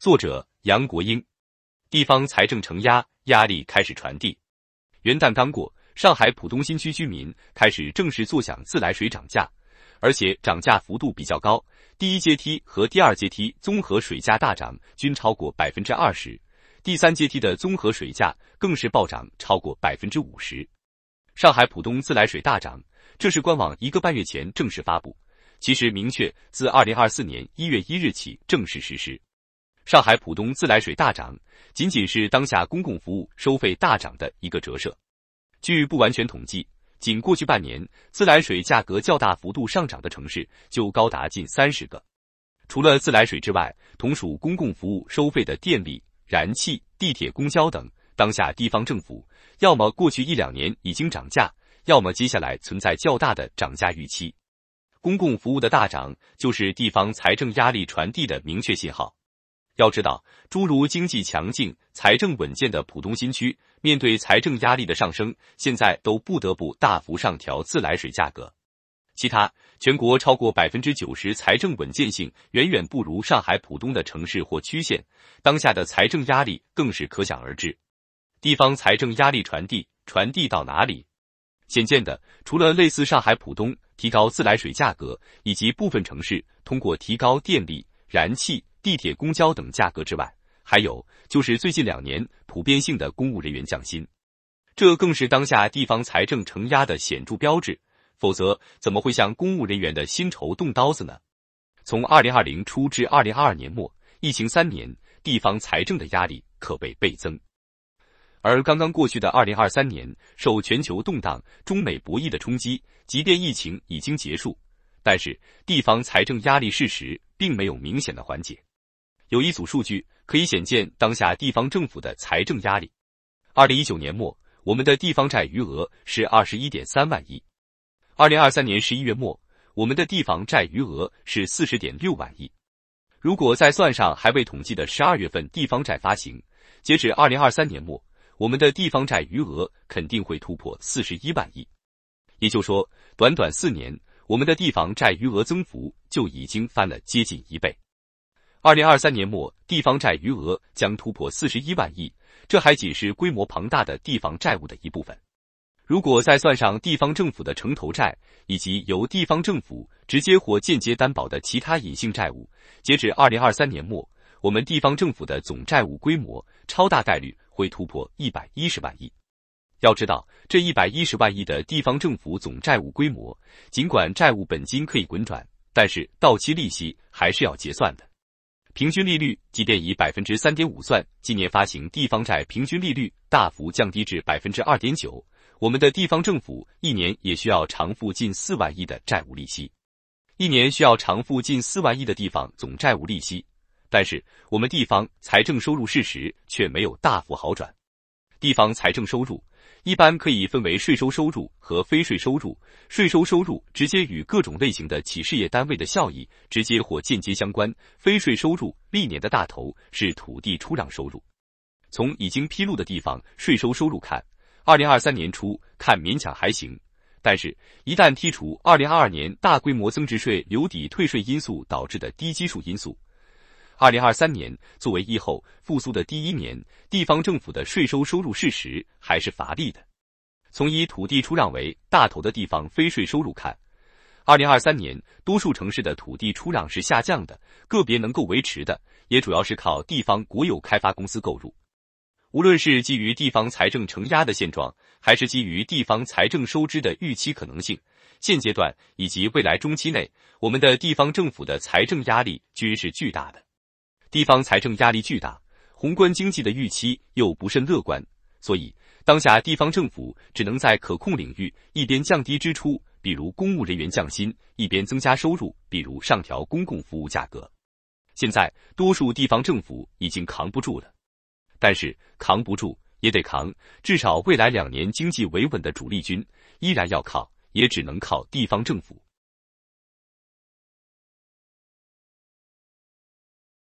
作者杨国英，地方财政承压，压力开始传递。元旦刚过，上海浦东新区居民开始正式坐享自来水涨价，而且涨价幅度比较高。第一阶梯和第二阶梯综合水价大涨，均超过百分之二十；第三阶梯的综合水价更是暴涨超过百分之五十。上海浦东自来水大涨，这是官网一个半月前正式发布，其实明确自二零二四年一月一日起正式实施。上海浦东自来水大涨，仅仅是当下公共服务收费大涨的一个折射。据不完全统计，仅过去半年，自来水价格较大幅度上涨的城市就高达近三十个。除了自来水之外，同属公共服务收费的电力、燃气、地铁、公交等，当下地方政府要么过去一两年已经涨价，要么接下来存在较大的涨价预期。公共服务的大涨，就是地方财政压力传递的明确信号。要知道，诸如经济强劲、财政稳健的浦东新区，面对财政压力的上升，现在都不得不大幅上调自来水价格。其他全国超过百分之九十财政稳健性远远不如上海浦东的城市或区县，当下的财政压力更是可想而知。地方财政压力传递传递到哪里？显见的，除了类似上海浦东提高自来水价格，以及部分城市通过提高电力、燃气。地铁、公交等价格之外，还有就是最近两年普遍性的公务人员降薪，这更是当下地方财政承压的显著标志。否则，怎么会向公务人员的薪酬动刀子呢？从二零二零初至二零二二年末，疫情三年，地方财政的压力可谓倍增。而刚刚过去的二零二三年，受全球动荡、中美博弈的冲击，即便疫情已经结束，但是地方财政压力事实并没有明显的缓解。有一组数据可以显见当下地方政府的财政压力。二零一九年末，我们的地方债余额是二十一点三万亿；二零二三年十一月末，我们的地方债余额是四十点六万亿。如果再算上还未统计的十二月份地方债发行，截止二零二三年末，我们的地方债余额肯定会突破四十一万亿。也就说，短短四年，我们的地方债余额增幅就已经翻了接近一倍。二零二三年末，地方债余额将突破四十一万亿，这还仅是规模庞大的地方债务的一部分。如果再算上地方政府的城投债，以及由地方政府直接或间接担保的其他隐性债务，截止二零二三年末，我们地方政府的总债务规模超大概率会突破一百一十万亿。要知道，这一百一十万亿的地方政府总债务规模，尽管债务本金可以滚转，但是到期利息还是要结算的。平均利率，即便以百分之三点五算，今年发行地方债平均利率大幅降低至百分之二点九。我们的地方政府一年也需要偿付近四万亿的债务利息，一年需要偿付近四万亿的地方总债务利息。但是，我们地方财政收入事实却没有大幅好转，地方财政收入。一般可以分为税收收入和非税收入。税收收入直接与各种类型的企事业单位的效益直接或间接相关。非税收入历年的大头是土地出让收入。从已经披露的地方税收收入看，二零二三年初看勉强还行，但是一旦剔除二零二二年大规模增值税留抵退税因素导致的低基数因素。二零二三年作为疫后复苏的第一年，地方政府的税收收入事实还是乏力的。从以土地出让为大头的地方非税收入看，二零二三年多数城市的土地出让是下降的，个别能够维持的也主要是靠地方国有开发公司购入。无论是基于地方财政承压的现状，还是基于地方财政收支的预期可能性，现阶段以及未来中期内，我们的地方政府的财政压力均是巨大的。地方财政压力巨大，宏观经济的预期又不甚乐观，所以当下地方政府只能在可控领域一边降低支出，比如公务人员降薪，一边增加收入，比如上调公共服务价格。现在多数地方政府已经扛不住了，但是扛不住也得扛，至少未来两年经济维稳的主力军依然要靠，也只能靠地方政府。